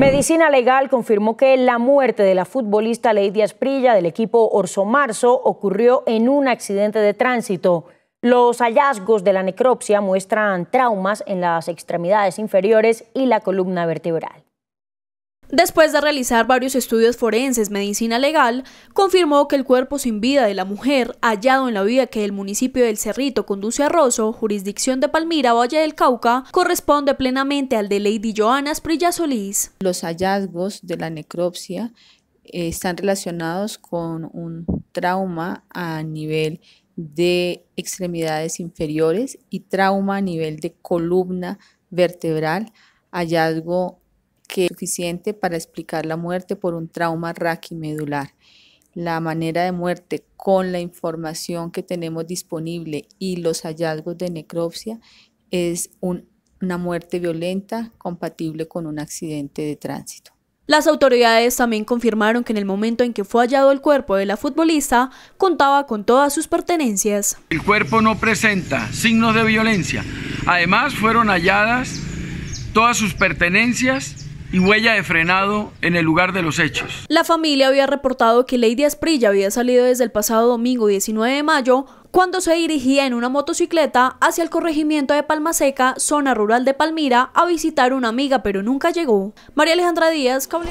Medicina Legal confirmó que la muerte de la futbolista Lady Asprilla del equipo Orso Marzo ocurrió en un accidente de tránsito. Los hallazgos de la necropsia muestran traumas en las extremidades inferiores y la columna vertebral. Después de realizar varios estudios forenses, medicina legal, confirmó que el cuerpo sin vida de la mujer, hallado en la vía que el municipio del Cerrito conduce a Rosso, jurisdicción de Palmira, Valle del Cauca, corresponde plenamente al de Lady Joana Sprilla Solís. Los hallazgos de la necropsia eh, están relacionados con un trauma a nivel de extremidades inferiores y trauma a nivel de columna vertebral, hallazgo que es suficiente para explicar la muerte por un trauma raquimedular. La manera de muerte con la información que tenemos disponible y los hallazgos de necropsia es una muerte violenta compatible con un accidente de tránsito. Las autoridades también confirmaron que en el momento en que fue hallado el cuerpo de la futbolista, contaba con todas sus pertenencias. El cuerpo no presenta signos de violencia. Además, fueron halladas todas sus pertenencias y huella de frenado en el lugar de los hechos. La familia había reportado que Lady Asprilla había salido desde el pasado domingo 19 de mayo cuando se dirigía en una motocicleta hacia el corregimiento de Palma Seca, zona rural de Palmira, a visitar una amiga, pero nunca llegó. María Alejandra Díaz, Cable